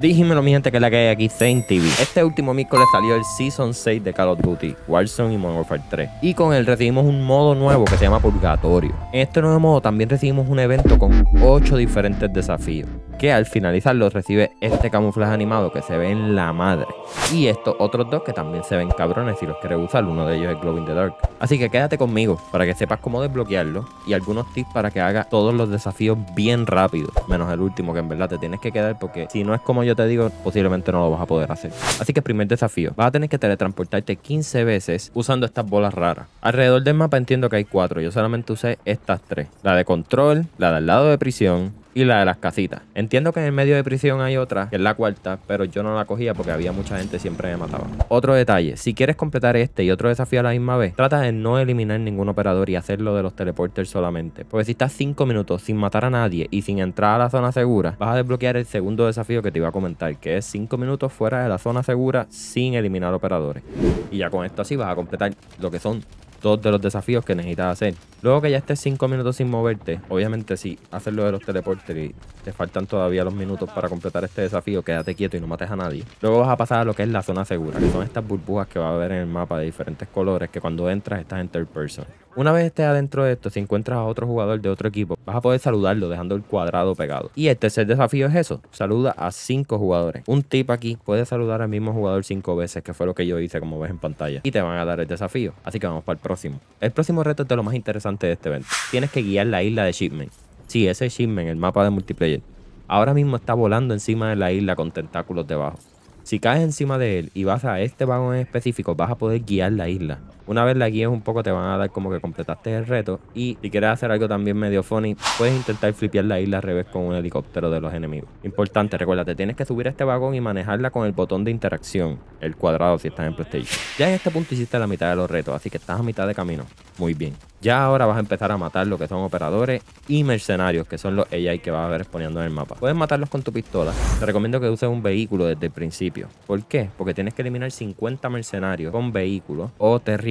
Dijimelo mi gente, que la que hay aquí, Saint TV. Este último le salió el Season 6 de Call of Duty, Warzone y Modern Warfare 3. Y con él recibimos un modo nuevo que se llama Purgatorio. En este nuevo modo también recibimos un evento con 8 diferentes desafíos que al finalizarlo recibe este camuflaje animado que se ve en la madre. Y estos otros dos que también se ven cabrones si los quieres usar, uno de ellos es Glow the Dark. Así que quédate conmigo para que sepas cómo desbloquearlo y algunos tips para que hagas todos los desafíos bien rápido, menos el último que en verdad te tienes que quedar porque si no es como yo te digo, posiblemente no lo vas a poder hacer. Así que primer desafío, vas a tener que teletransportarte 15 veces usando estas bolas raras. Alrededor del mapa entiendo que hay cuatro, yo solamente usé estas tres, la de control, la del lado de prisión, y la de las casitas. Entiendo que en el medio de prisión hay otra, que es la cuarta, pero yo no la cogía porque había mucha gente siempre me mataba. Otro detalle, si quieres completar este y otro desafío a la misma vez, trata de no eliminar ningún operador y hacerlo de los teleporters solamente. Porque si estás 5 minutos sin matar a nadie y sin entrar a la zona segura, vas a desbloquear el segundo desafío que te iba a comentar, que es 5 minutos fuera de la zona segura sin eliminar operadores. Y ya con esto así vas a completar lo que son todos de los desafíos que necesitas hacer Luego que ya estés 5 minutos sin moverte, obviamente si haces lo de los teleportes y te faltan todavía los minutos para completar este desafío, quédate quieto y no mates a nadie. Luego vas a pasar a lo que es la zona segura, que son estas burbujas que va a haber en el mapa de diferentes colores que cuando entras estás en third person. Una vez estés adentro de esto, si encuentras a otro jugador de otro equipo, vas a poder saludarlo dejando el cuadrado pegado. Y el tercer desafío es eso, saluda a 5 jugadores. Un tip aquí, puedes saludar al mismo jugador 5 veces, que fue lo que yo hice como ves en pantalla, y te van a dar el desafío. Así que vamos para el próximo. El próximo reto es de lo más interesante de este evento. Tienes que guiar la isla de Shipman. Sí, ese es Shipman, el mapa de multiplayer. Ahora mismo está volando encima de la isla con tentáculos debajo. Si caes encima de él y vas a este vagón en específico, vas a poder guiar la isla. Una vez la guíes un poco, te van a dar como que completaste el reto. Y si quieres hacer algo también medio funny, puedes intentar flipear la isla al revés con un helicóptero de los enemigos. Importante, recuérdate, tienes que subir a este vagón y manejarla con el botón de interacción, el cuadrado si estás en PlayStation. Ya en este punto hiciste la mitad de los retos, así que estás a mitad de camino. Muy bien. Ya ahora vas a empezar a matar lo que son operadores y mercenarios, que son los AI que vas a ver exponiendo en el mapa. Puedes matarlos con tu pistola. Te recomiendo que uses un vehículo desde el principio. ¿Por qué? Porque tienes que eliminar 50 mercenarios con vehículos o Terry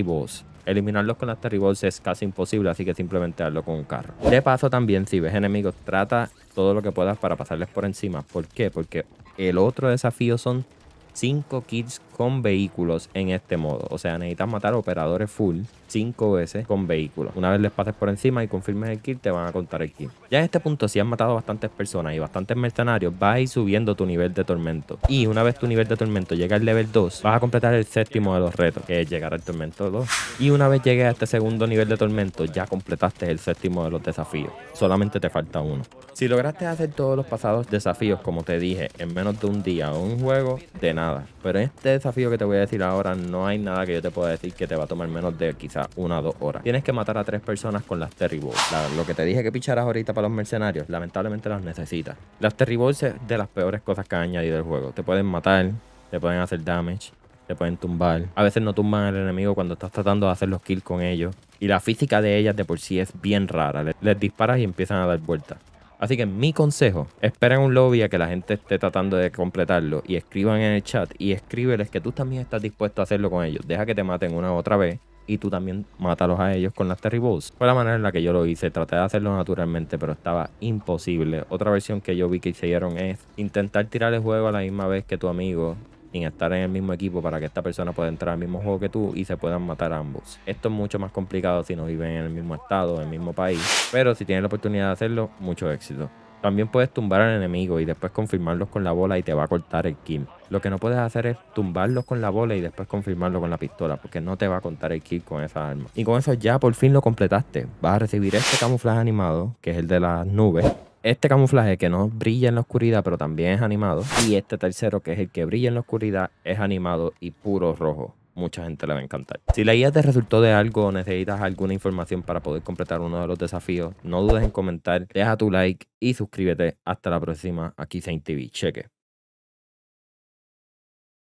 Eliminarlos con las Terry es casi imposible, así que simplemente hazlo con un carro. De paso también, si ves enemigos, trata todo lo que puedas para pasarles por encima. ¿Por qué? Porque el otro desafío son 5 kills con vehículos en este modo. O sea, necesitas matar operadores full 5 veces con vehículos. Una vez les pases por encima y confirmes el kill, te van a contar el kill. Ya en este punto, si has matado bastantes personas y bastantes mercenarios, vas a ir subiendo tu nivel de tormento. Y una vez tu nivel de tormento llega al level 2, vas a completar el séptimo de los retos, que es llegar al tormento 2. Y una vez llegues a este segundo nivel de tormento, ya completaste el séptimo de los desafíos. Solamente te falta uno. Si lograste hacer todos los pasados desafíos, como te dije, en menos de un día o un juego, de nada. Pero en este desafío desafío que te voy a decir ahora, no hay nada que yo te pueda decir que te va a tomar menos de quizás una o dos horas. Tienes que matar a tres personas con las Terry Balls. lo que te dije que picharas ahorita para los mercenarios, lamentablemente las necesitas. Las Terry Balls es de las peores cosas que ha añadido el juego. Te pueden matar, te pueden hacer damage, te pueden tumbar. A veces no tumban al enemigo cuando estás tratando de hacer los kills con ellos. Y la física de ellas de por sí es bien rara. les disparas y empiezan a dar vueltas. Así que mi consejo, esperen un lobby a que la gente esté tratando de completarlo y escriban en el chat y escríbeles que tú también estás dispuesto a hacerlo con ellos. Deja que te maten una u otra vez y tú también mátalos a ellos con las Terry Balls. Fue la manera en la que yo lo hice, traté de hacerlo naturalmente, pero estaba imposible. Otra versión que yo vi que hicieron es intentar tirar el juego a la misma vez que tu amigo en estar en el mismo equipo para que esta persona pueda entrar al mismo juego que tú y se puedan matar ambos. Esto es mucho más complicado si no viven en el mismo estado, en el mismo país, pero si tienes la oportunidad de hacerlo, mucho éxito. También puedes tumbar al enemigo y después confirmarlos con la bola y te va a cortar el kill. Lo que no puedes hacer es tumbarlos con la bola y después confirmarlo con la pistola, porque no te va a contar el kill con esa arma. Y con eso ya por fin lo completaste. Vas a recibir este camuflaje animado, que es el de las nubes, este camuflaje que no brilla en la oscuridad, pero también es animado. Y este tercero, que es el que brilla en la oscuridad, es animado y puro rojo. Mucha gente le va a encantar. Si la guía te resultó de algo o necesitas alguna información para poder completar uno de los desafíos, no dudes en comentar, deja tu like y suscríbete. Hasta la próxima. Aquí Saint TV. Cheque.